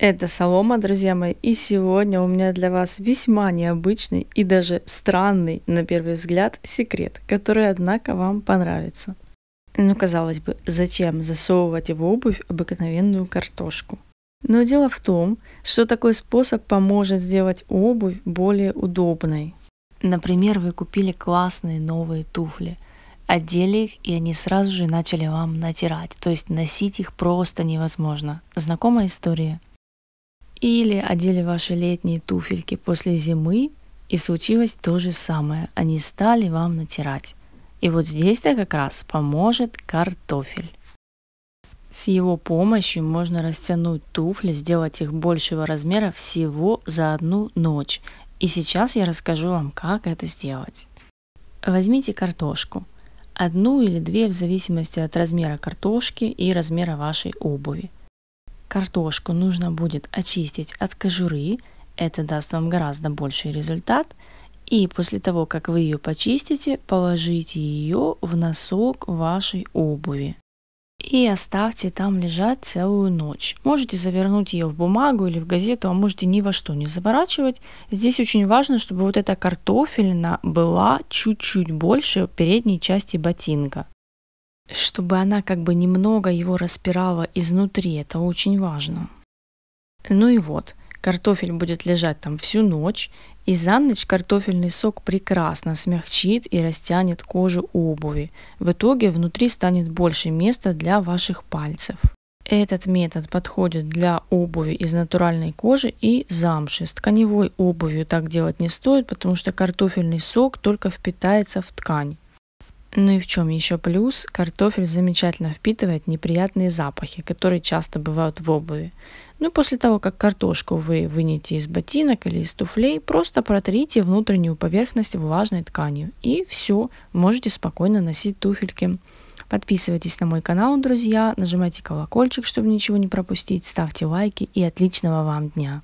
Это Солома, друзья мои, и сегодня у меня для вас весьма необычный и даже странный, на первый взгляд, секрет, который, однако, вам понравится. Ну, казалось бы, зачем засовывать в обувь обыкновенную картошку? Но дело в том, что такой способ поможет сделать обувь более удобной. Например, вы купили классные новые туфли – одели их, и они сразу же начали вам натирать. То есть носить их просто невозможно. Знакомая история? Или одели ваши летние туфельки после зимы, и случилось то же самое, они стали вам натирать. И вот здесь-то как раз поможет картофель. С его помощью можно растянуть туфли, сделать их большего размера всего за одну ночь. И сейчас я расскажу вам, как это сделать. Возьмите картошку. Одну или две в зависимости от размера картошки и размера вашей обуви. Картошку нужно будет очистить от кожуры, это даст вам гораздо больший результат. И после того, как вы ее почистите, положите ее в носок вашей обуви. И оставьте там лежать целую ночь. Можете завернуть ее в бумагу или в газету, а можете ни во что не заворачивать. Здесь очень важно, чтобы вот эта картофелина была чуть-чуть больше передней части ботинка чтобы она как бы немного его распирала изнутри, это очень важно. Ну и вот, картофель будет лежать там всю ночь, и за ночь картофельный сок прекрасно смягчит и растянет кожу обуви. В итоге внутри станет больше места для ваших пальцев. Этот метод подходит для обуви из натуральной кожи и замши. С тканевой обувью так делать не стоит, потому что картофельный сок только впитается в ткань. Ну и в чем еще плюс? Картофель замечательно впитывает неприятные запахи, которые часто бывают в обуви. Ну после того, как картошку вы вынете из ботинок или из туфлей, просто протрите внутреннюю поверхность влажной тканью. И все, можете спокойно носить туфельки. Подписывайтесь на мой канал, друзья, нажимайте колокольчик, чтобы ничего не пропустить, ставьте лайки и отличного вам дня!